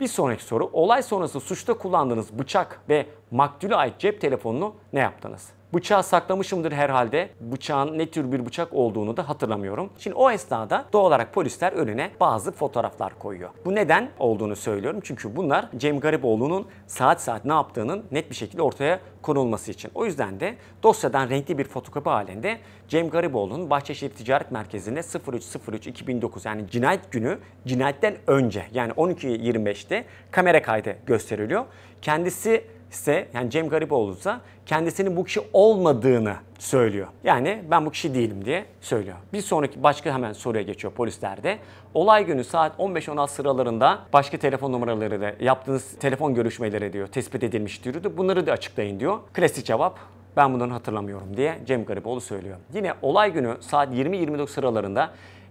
Bir sonraki soru olay sonrası suçta kullandığınız bıçak ve maktule ait cep telefonunu ne yaptınız? Bıçağı saklamışımdır herhalde. Bıçağın ne tür bir bıçak olduğunu da hatırlamıyorum. Şimdi o esnada doğal olarak polisler önüne bazı fotoğraflar koyuyor. Bu neden olduğunu söylüyorum. Çünkü bunlar Cem Garipoğlu'nun saat saat ne yaptığının net bir şekilde ortaya konulması için. O yüzden de dosyadan renkli bir fotokopi halinde Cem Gariboğlu'nun Bahçeşehir Ticaret Merkezi'nde 03.03.2009 yani cinayet günü cinayetten önce yani 12.25'te kamera kaydı gösteriliyor. Kendisi ise yani Cem Gariboğlu ise kendisinin bu kişi olmadığını söylüyor. Yani ben bu kişi değilim diye söylüyor. Bir sonraki başka hemen soruya geçiyor polislerde. Olay günü saat 15-16 sıralarında başka telefon numaraları da yaptığınız telefon görüşmeleri diyor tespit edilmiş diyor. Bunları da açıklayın diyor. Klasik cevap ben bunları hatırlamıyorum diye Cem Gariboğlu söylüyor. Yine olay günü saat 20-29 sıralarında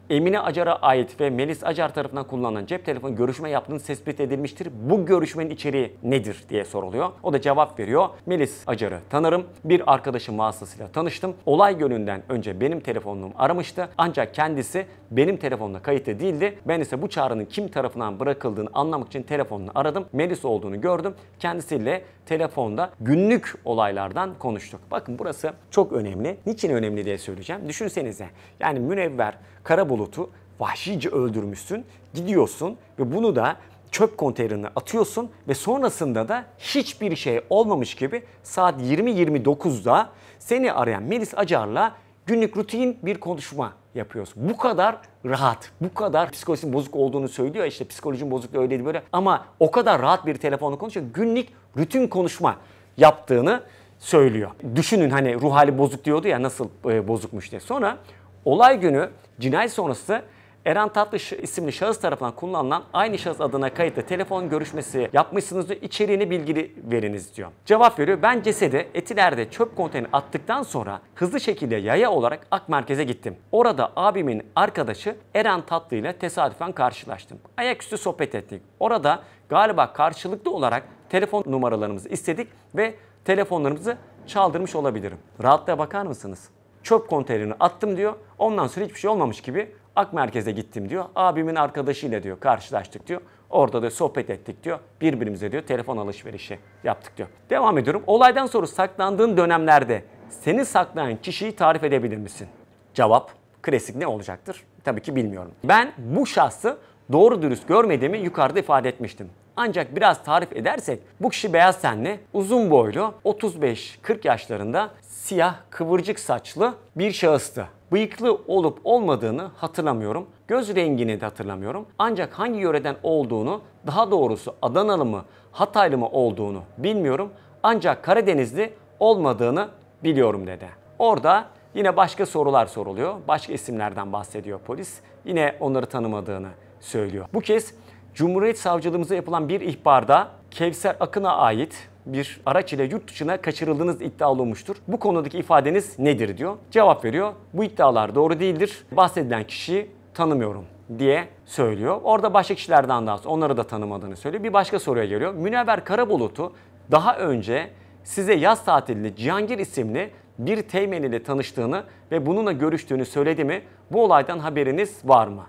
Emine Acar'a ait ve Melis Acar tarafından kullanılan cep telefonu görüşme yaptığını tespit edilmiştir. Bu görüşmenin içeriği nedir diye soruluyor. O da cevap veriyor. Melis Acar'ı tanırım. Bir arkadaşım vasıtasıyla tanıştım. Olay gününden önce benim telefonumu aramıştı. Ancak kendisi benim telefonla kayıtlı değildi. Ben ise bu çağrının kim tarafından bırakıldığını anlamak için telefonunu aradım. Melis olduğunu gördüm. Kendisiyle telefonda günlük olaylardan konuştuk. Bakın burası çok önemli. Niçin önemli diye söyleyeceğim. Düşünsenize yani münevver kara bulutu vahşice öldürmüşsün. Gidiyorsun ve bunu da çöp konteynerine atıyorsun ve sonrasında da hiçbir şey olmamış gibi saat 20.29'da seni arayan Melis Acar'la günlük rutin bir konuşma yapıyorsun. Bu kadar rahat, bu kadar psikolojinin bozuk olduğunu söylüyor. işte psikolojinin bozukluğu öyleydi böyle ama o kadar rahat bir telefonla konuşuyor. Günlük rutin konuşma yaptığını söylüyor. Düşünün hani ruh hali bozuk diyordu ya nasıl e, bozukmuş diye. Sonra Olay günü cinayet sonrası Eren Tatlış isimli şahıs tarafından kullanılan aynı şahıs adına kayıtlı telefon görüşmesi yapmışsınız diyor. İçeriğini bilgili veriniz diyor. Cevap veriyor. Ben cesedi Etiler'de çöp konteynerine attıktan sonra hızlı şekilde yaya olarak Ak Merkez'e gittim. Orada abimin arkadaşı Eren Tatlı ile tesadüfen karşılaştım. Ayaküstü sohbet ettik. Orada galiba karşılıklı olarak telefon numaralarımızı istedik ve telefonlarımızı çaldırmış olabilirim. Rahatlığa bakar mısınız? çöp konteynerini attım diyor. Ondan sonra hiçbir şey olmamış gibi Ak Merkez'e gittim diyor. Abimin arkadaşıyla diyor karşılaştık diyor. Orada da sohbet ettik diyor. Birbirimize diyor telefon alışverişi yaptık diyor. Devam ediyorum. Olaydan sonra saklandığın dönemlerde seni saklayan kişiyi tarif edebilir misin? Cevap klasik ne olacaktır? Tabii ki bilmiyorum. Ben bu şahsı doğru dürüst görmediğimi yukarıda ifade etmiştim. Ancak biraz tarif edersek bu kişi beyaz tenli, uzun boylu, 35-40 yaşlarında siyah kıvırcık saçlı bir şahıstı. Bıyıklı olup olmadığını hatırlamıyorum. Göz rengini de hatırlamıyorum. Ancak hangi yöreden olduğunu, daha doğrusu Adanalı mı, Hataylı mı olduğunu bilmiyorum. Ancak Karadenizli olmadığını biliyorum dedi. Orada yine başka sorular soruluyor. Başka isimlerden bahsediyor polis. Yine onları tanımadığını söylüyor. Bu kez Cumhuriyet Savcılığımıza yapılan bir ihbarda Kevser Akın'a ait bir araç ile yurt dışına kaçırıldığınız iddia olunmuştur. Bu konudaki ifadeniz nedir diyor. Cevap veriyor. Bu iddialar doğru değildir. Bahsedilen kişiyi tanımıyorum diye söylüyor. Orada başka kişilerden daha sonra onları da tanımadığını söylüyor. Bir başka soruya geliyor. Münevver Karabulut'u daha önce size yaz tatilinde Cihangir isimli bir teğmen ile tanıştığını ve bununla görüştüğünü söyledi mi? Bu olaydan haberiniz var mı?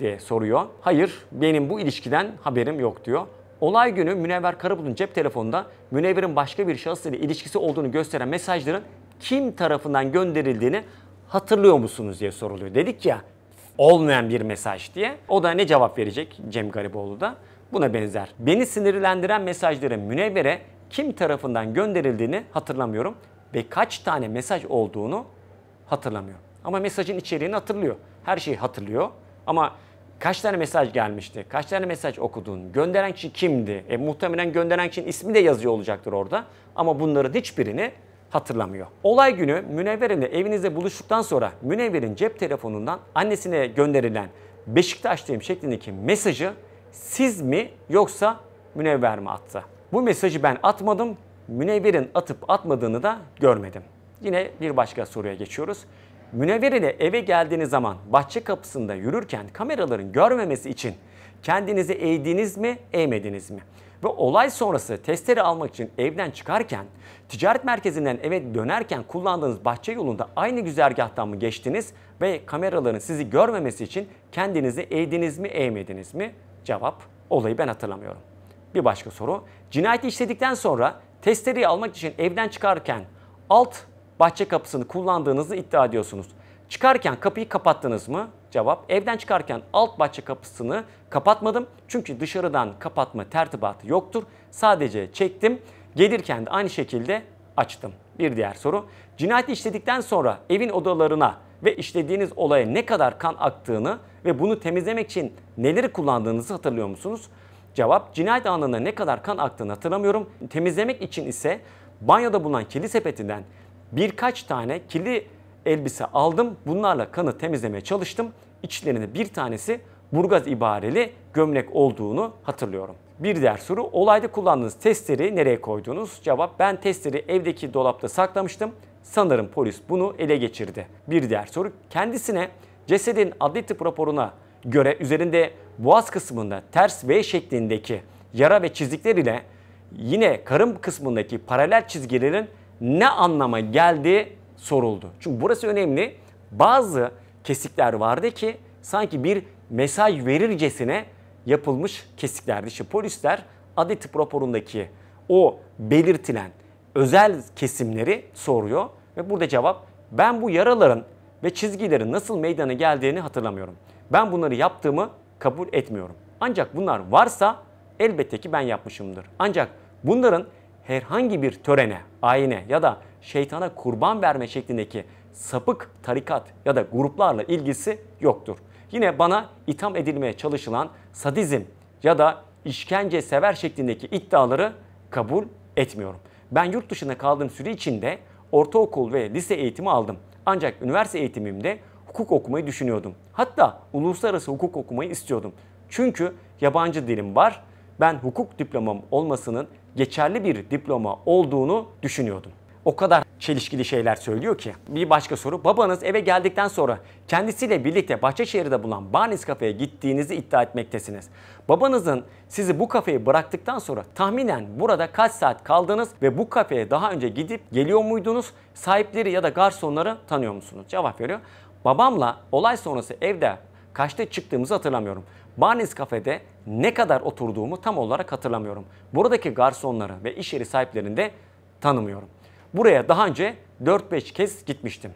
diye soruyor. Hayır benim bu ilişkiden haberim yok diyor. Olay günü Münevver Karabulut'un cep telefonunda Münevver'in başka bir şahıs ile ilişkisi olduğunu gösteren mesajların kim tarafından gönderildiğini hatırlıyor musunuz diye soruluyor. Dedik ya olmayan bir mesaj diye. O da ne cevap verecek Cem Gariboğlu da? Buna benzer. Beni sinirlendiren mesajların Münevver'e kim tarafından gönderildiğini hatırlamıyorum ve kaç tane mesaj olduğunu hatırlamıyorum. Ama mesajın içeriğini hatırlıyor. Her şeyi hatırlıyor. Ama Kaç tane mesaj gelmişti? Kaç tane mesaj okudun? Gönderen kişi kimdi? E, muhtemelen gönderen kişinin ismi de yazıyor olacaktır orada. Ama bunların hiçbirini hatırlamıyor. Olay günü Münevver'inle evinizde buluştuktan sonra Münevver'in cep telefonundan annesine gönderilen Beşiktaş'tayım şeklindeki mesajı siz mi yoksa Münevver mi attı? Bu mesajı ben atmadım. Münevver'in atıp atmadığını da görmedim. Yine bir başka soruya geçiyoruz. Münevver ile eve geldiğiniz zaman bahçe kapısında yürürken kameraların görmemesi için kendinizi eğdiniz mi, eğmediniz mi? Ve olay sonrası testleri almak için evden çıkarken, ticaret merkezinden eve dönerken kullandığınız bahçe yolunda aynı güzergahtan mı geçtiniz ve kameraların sizi görmemesi için kendinizi eğdiniz mi, eğmediniz mi? Cevap, olayı ben hatırlamıyorum. Bir başka soru, cinayeti işledikten sonra testereyi almak için evden çıkarken alt bahçe kapısını kullandığınızı iddia ediyorsunuz. Çıkarken kapıyı kapattınız mı? Cevap evden çıkarken alt bahçe kapısını kapatmadım. Çünkü dışarıdan kapatma tertibatı yoktur. Sadece çektim. Gelirken de aynı şekilde açtım. Bir diğer soru. Cinayeti işledikten sonra evin odalarına ve işlediğiniz olaya ne kadar kan aktığını ve bunu temizlemek için neleri kullandığınızı hatırlıyor musunuz? Cevap cinayet anında ne kadar kan aktığını hatırlamıyorum. Temizlemek için ise banyoda bulunan kirli sepetinden birkaç tane kirli elbise aldım. Bunlarla kanı temizlemeye çalıştım. İçlerinde bir tanesi burgaz ibareli gömlek olduğunu hatırlıyorum. Bir diğer soru olayda kullandığınız testleri nereye koydunuz? Cevap ben testleri evdeki dolapta saklamıştım. Sanırım polis bunu ele geçirdi. Bir diğer soru kendisine cesedin adli tıp raporuna göre üzerinde boğaz kısmında ters V şeklindeki yara ve çizikler ile yine karın kısmındaki paralel çizgilerin ne anlama geldi soruldu. Çünkü burası önemli. Bazı kesikler vardı ki sanki bir mesaj verircesine yapılmış kesiklerdi. İşte polisler adli tıp raporundaki o belirtilen özel kesimleri soruyor ve burada cevap ben bu yaraların ve çizgilerin nasıl meydana geldiğini hatırlamıyorum. Ben bunları yaptığımı kabul etmiyorum. Ancak bunlar varsa elbette ki ben yapmışımdır. Ancak bunların herhangi bir törene, ayine ya da şeytana kurban verme şeklindeki sapık tarikat ya da gruplarla ilgisi yoktur. Yine bana itham edilmeye çalışılan sadizm ya da işkence sever şeklindeki iddiaları kabul etmiyorum. Ben yurt dışında kaldığım süre içinde ortaokul ve lise eğitimi aldım. Ancak üniversite eğitimimde hukuk okumayı düşünüyordum. Hatta uluslararası hukuk okumayı istiyordum. Çünkü yabancı dilim var. Ben hukuk diplomam olmasının geçerli bir diploma olduğunu düşünüyordum. O kadar çelişkili şeyler söylüyor ki. Bir başka soru. Babanız eve geldikten sonra kendisiyle birlikte Bahçeşehir'de bulunan Barnes kafeye gittiğinizi iddia etmektesiniz. Babanızın sizi bu kafeyi bıraktıktan sonra tahminen burada kaç saat kaldınız ve bu kafeye daha önce gidip geliyor muydunuz? Sahipleri ya da garsonları tanıyor musunuz? Cevap veriyor. Babamla olay sonrası evde kaçta çıktığımızı hatırlamıyorum. Barnes kafede ne kadar oturduğumu tam olarak hatırlamıyorum. Buradaki garsonları ve iş yeri sahiplerini de tanımıyorum. Buraya daha önce 4-5 kez gitmiştim.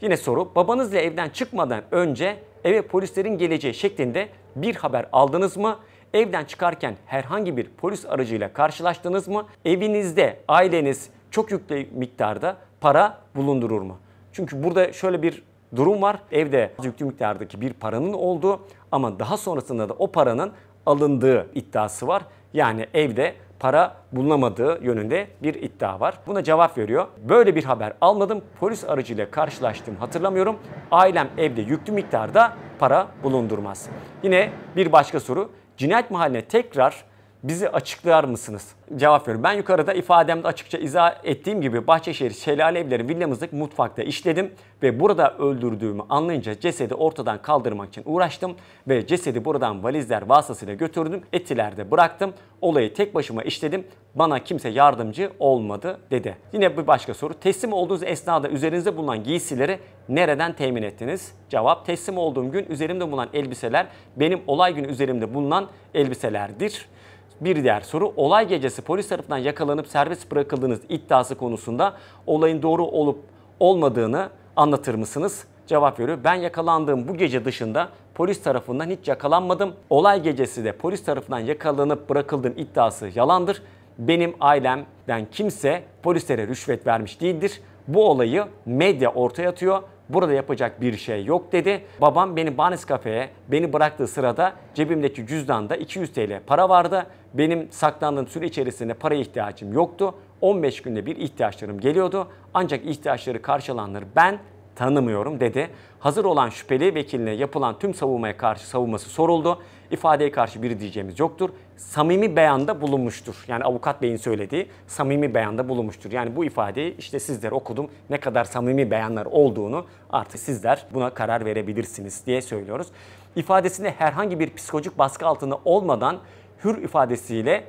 Yine soru babanızla evden çıkmadan önce eve polislerin geleceği şeklinde bir haber aldınız mı? Evden çıkarken herhangi bir polis aracıyla karşılaştınız mı? Evinizde aileniz çok yüklü miktarda para bulundurur mu? Çünkü burada şöyle bir durum var. Evde yüklü miktardaki bir paranın olduğu ama daha sonrasında da o paranın alındığı iddiası var. Yani evde para bulunamadığı yönünde bir iddia var. Buna cevap veriyor. Böyle bir haber almadım. Polis aracıyla karşılaştım hatırlamıyorum. Ailem evde yüklü miktarda para bulundurmaz. Yine bir başka soru. Cinayet mahalline tekrar bizi açıklar mısınız? Cevap veriyorum. Ben yukarıda ifademde açıkça izah ettiğim gibi Bahçeşehir Şelale Evleri villamızdaki mutfakta işledim ve burada öldürdüğümü anlayınca cesedi ortadan kaldırmak için uğraştım ve cesedi buradan valizler vasıtasıyla götürdüm. Etilerde bıraktım. Olayı tek başıma işledim. Bana kimse yardımcı olmadı dedi. Yine bir başka soru. Teslim olduğunuz esnada üzerinizde bulunan giysileri nereden temin ettiniz? Cevap teslim olduğum gün üzerimde bulunan elbiseler benim olay günü üzerimde bulunan elbiselerdir. Bir diğer soru olay gecesi polis tarafından yakalanıp serbest bırakıldığınız iddiası konusunda olayın doğru olup olmadığını anlatır mısınız? Cevap veriyor. Ben yakalandığım bu gece dışında polis tarafından hiç yakalanmadım. Olay gecesi de polis tarafından yakalanıp bırakıldığım iddiası yalandır. Benim ailemden kimse polislere rüşvet vermiş değildir. Bu olayı medya ortaya atıyor. Burada yapacak bir şey yok dedi. Babam beni Banis kafeye beni bıraktığı sırada cebimdeki cüzdanda 200 TL para vardı benim saklandığım süre içerisinde para ihtiyacım yoktu. 15 günde bir ihtiyaçlarım geliyordu. Ancak ihtiyaçları karşılanları ben tanımıyorum dedi. Hazır olan şüpheli vekiline yapılan tüm savunmaya karşı savunması soruldu. İfadeye karşı bir diyeceğimiz yoktur. Samimi beyanda bulunmuştur. Yani avukat beyin söylediği samimi beyanda bulunmuştur. Yani bu ifadeyi işte sizler okudum. Ne kadar samimi beyanlar olduğunu artık sizler buna karar verebilirsiniz diye söylüyoruz. İfadesinde herhangi bir psikolojik baskı altında olmadan hür ifadesiyle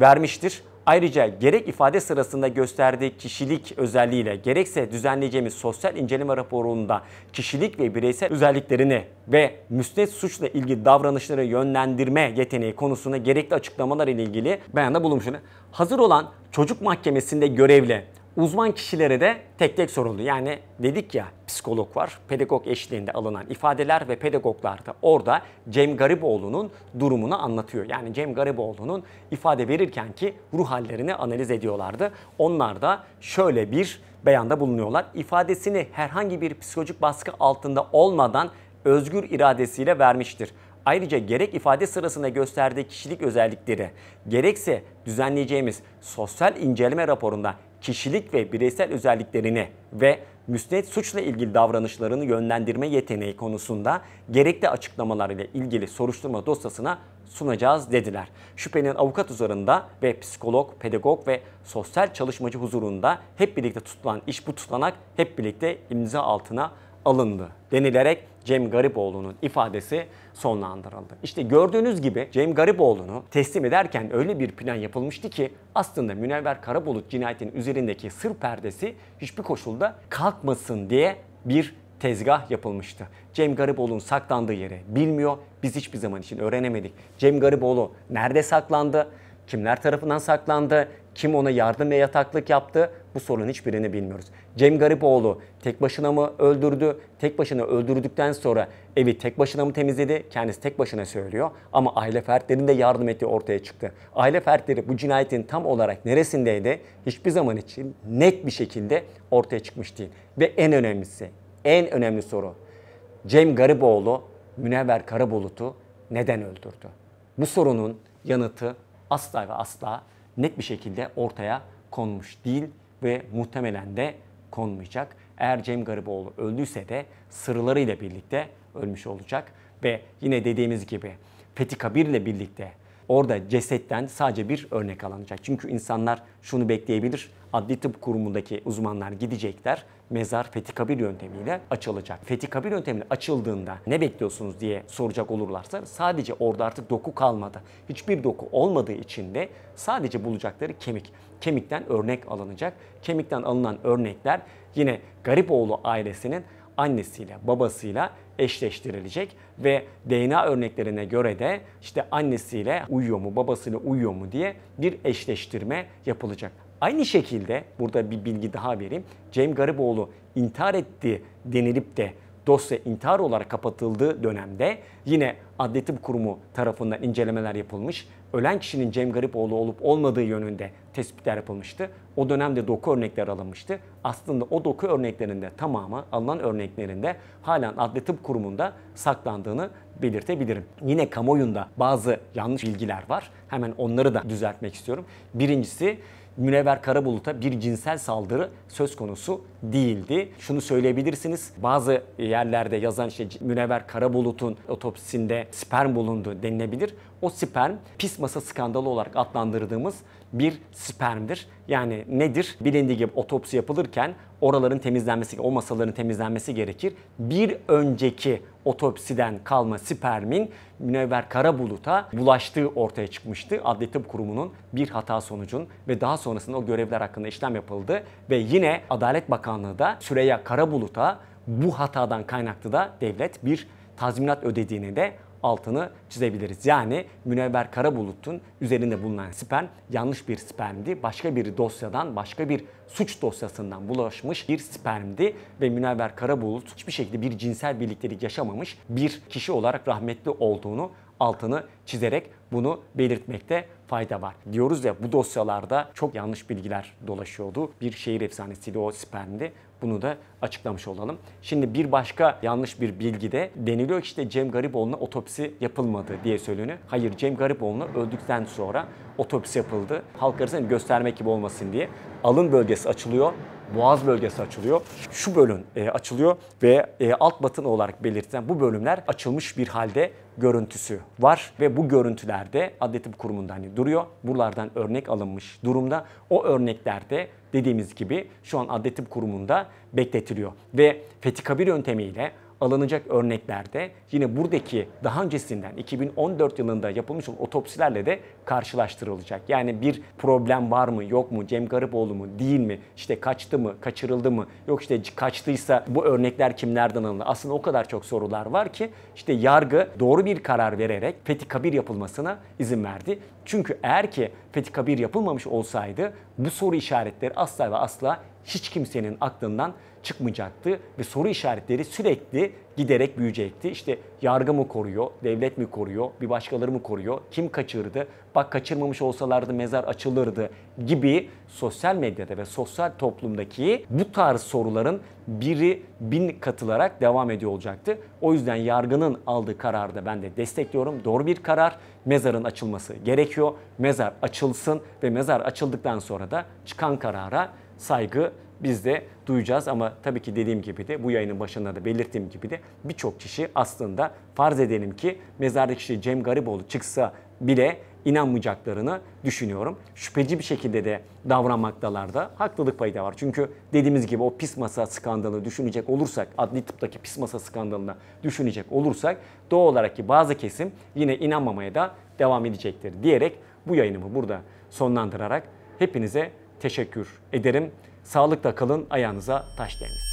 vermiştir. Ayrıca gerek ifade sırasında gösterdiği kişilik özelliğiyle gerekse düzenleyeceğimiz sosyal inceleme raporunda kişilik ve bireysel özelliklerini ve müsnet suçla ilgili davranışları yönlendirme yeteneği konusunda gerekli açıklamalar ile ilgili beyanda bulunmuştur. Hazır olan çocuk mahkemesinde görevli Uzman kişilere de tek tek soruldu. Yani dedik ya psikolog var, pedagog eşliğinde alınan ifadeler ve pedagoglar da orada Cem Gariboğlu'nun durumunu anlatıyor. Yani Cem Gariboğlu'nun ifade verirken ki ruh hallerini analiz ediyorlardı. Onlar da şöyle bir beyanda bulunuyorlar. İfadesini herhangi bir psikolojik baskı altında olmadan özgür iradesiyle vermiştir. Ayrıca gerek ifade sırasında gösterdiği kişilik özellikleri, gerekse düzenleyeceğimiz sosyal inceleme raporunda kişilik ve bireysel özelliklerini ve müsned suçla ilgili davranışlarını yönlendirme yeteneği konusunda gerekli açıklamalarıyla ilgili soruşturma dosyasına sunacağız dediler. Şüphenin avukat huzurunda ve psikolog, pedagog ve sosyal çalışmacı huzurunda hep birlikte tutulan iş bu tutanak hep birlikte imza altına alındı denilerek Cem Garipoğlu'nun ifadesi sonlandırıldı. İşte gördüğünüz gibi Cem Garipoğlu'nu teslim ederken öyle bir plan yapılmıştı ki aslında Münevver Karabulut cinayetinin üzerindeki sır perdesi hiçbir koşulda kalkmasın diye bir tezgah yapılmıştı. Cem Garipoğlu'nun saklandığı yeri bilmiyor. Biz hiçbir zaman için öğrenemedik. Cem Garipoğlu nerede saklandı? Kimler tarafından saklandı? Kim ona yardım ve yataklık yaptı? Bu sorunun hiçbirini bilmiyoruz. Cem Garipoğlu tek başına mı öldürdü? Tek başına öldürdükten sonra evi tek başına mı temizledi? Kendisi tek başına söylüyor. Ama aile fertlerinin de yardım ettiği ortaya çıktı. Aile fertleri bu cinayetin tam olarak neresindeydi? Hiçbir zaman için net bir şekilde ortaya çıkmış değil. Ve en önemlisi, en önemli soru. Cem Garipoğlu, Münevver Karabulut'u neden öldürdü? Bu sorunun yanıtı asla ve asla net bir şekilde ortaya konmuş değil ve muhtemelen de konmayacak. Eğer Cem Gariboğlu öldüyse de sırlarıyla birlikte ölmüş olacak. Ve yine dediğimiz gibi Fethi Kabir ile birlikte orada cesetten sadece bir örnek alınacak. Çünkü insanlar şunu bekleyebilir. Adli tıp kurumundaki uzmanlar gidecekler mezar fetikabil yöntemiyle açılacak. Fetikabil yöntemiyle açıldığında ne bekliyorsunuz diye soracak olurlarsa sadece orada artık doku kalmadı. Hiçbir doku olmadığı için de sadece bulacakları kemik. Kemikten örnek alınacak. Kemikten alınan örnekler yine Garipoğlu ailesinin annesiyle, babasıyla eşleştirilecek ve DNA örneklerine göre de işte annesiyle uyuyor mu, babasıyla uyuyor mu diye bir eşleştirme yapılacak. Aynı şekilde burada bir bilgi daha vereyim. Cem Gariboğlu intihar etti denilip de dosya intihar olarak kapatıldığı dönemde yine Adli Tıp Kurumu tarafından incelemeler yapılmış. Ölen kişinin Cem Garipoğlu olup olmadığı yönünde tespitler yapılmıştı. O dönemde doku örnekler alınmıştı. Aslında o doku örneklerinde tamamı alınan örneklerinde halen Adli Tıp Kurumu'nda saklandığını belirtebilirim. Yine kamuoyunda bazı yanlış bilgiler var. Hemen onları da düzeltmek istiyorum. Birincisi Münevver Karabulut'a bir cinsel saldırı söz konusu değildi. Şunu söyleyebilirsiniz. Bazı yerlerde yazan işte Münevver Karabulut'un otopsisinde sperm bulundu denilebilir. O sperm pis masa skandalı olarak adlandırdığımız bir spermdir. Yani nedir? Bilindiği gibi otopsi yapılırken oraların temizlenmesi, o masaların temizlenmesi gerekir. Bir önceki otopsiden kalma spermin Münevver Karabulut'a bulaştığı ortaya çıkmıştı. Adli Tıp Kurumu'nun bir hata sonucun ve daha sonrasında o görevler hakkında işlem yapıldı ve yine Adalet Bakanlığı da Süreyya Karabulut'a bu hatadan kaynaklı da devlet bir tazminat ödediğini de altını çizebiliriz. Yani Münevver Karabulut'un üzerinde bulunan sperm yanlış bir spermdi. Başka bir dosyadan, başka bir suç dosyasından bulaşmış bir spermdi ve Münevver Karabulut hiçbir şekilde bir cinsel birliktelik yaşamamış bir kişi olarak rahmetli olduğunu altını çizerek bunu belirtmekte fayda var. Diyoruz ya bu dosyalarda çok yanlış bilgiler dolaşıyordu. Bir şehir efsanesiyle o spermdi. Bunu da açıklamış olalım. Şimdi bir başka yanlış bir bilgi de deniliyor ki işte Cem Gariboğlu'na otopsi yapılmadı diye söyleniyor. Hayır Cem Gariboğlu'na öldükten sonra otopsi yapıldı. Halk arasında göstermek gibi olmasın diye. Alın bölgesi açılıyor boğaz bölgesi açılıyor. Şu bölüm e, açılıyor ve e, alt batın olarak belirtilen bu bölümler açılmış bir halde görüntüsü var ve bu görüntülerde Adli Tıp Kurumu'nda hani duruyor. Buralardan örnek alınmış durumda. O örneklerde dediğimiz gibi şu an Adli Tıp Kurumu'nda bekletiliyor. Ve Fetikabir yöntemiyle alınacak örneklerde yine buradaki daha öncesinden 2014 yılında yapılmış olan otopsilerle de karşılaştırılacak. Yani bir problem var mı yok mu Cem Garipoğlu mu değil mi işte kaçtı mı kaçırıldı mı yok işte kaçtıysa bu örnekler kimlerden alındı? Aslında o kadar çok sorular var ki işte yargı doğru bir karar vererek Fethi Kabir yapılmasına izin verdi. Çünkü eğer ki Fethi Kabir yapılmamış olsaydı bu soru işaretleri asla ve asla hiç kimsenin aklından çıkmayacaktı ve soru işaretleri sürekli giderek büyüyecekti. İşte yargı mı koruyor, devlet mi koruyor, bir başkaları mı koruyor, kim kaçırdı, bak kaçırmamış olsalardı mezar açılırdı gibi sosyal medyada ve sosyal toplumdaki bu tarz soruların biri bin katılarak devam ediyor olacaktı. O yüzden yargının aldığı kararı da ben de destekliyorum. Doğru bir karar. Mezarın açılması gerekiyor. Mezar açılsın ve mezar açıldıktan sonra da çıkan karara saygı biz de duyacağız ama tabii ki dediğim gibi de bu yayının başında da belirttiğim gibi de birçok kişi aslında farz edelim ki mezardaki kişi Cem Gariboğlu çıksa bile inanmayacaklarını düşünüyorum. Şüpheci bir şekilde de davranmaktalar da haklılık payı da var. Çünkü dediğimiz gibi o pis masa skandalı düşünecek olursak, adli tıptaki pis masa skandalına düşünecek olursak doğal olarak ki bazı kesim yine inanmamaya da devam edecektir diyerek bu yayınımı burada sonlandırarak hepinize teşekkür ederim. Sağlıkla kalın, ayağınıza taş değmesin.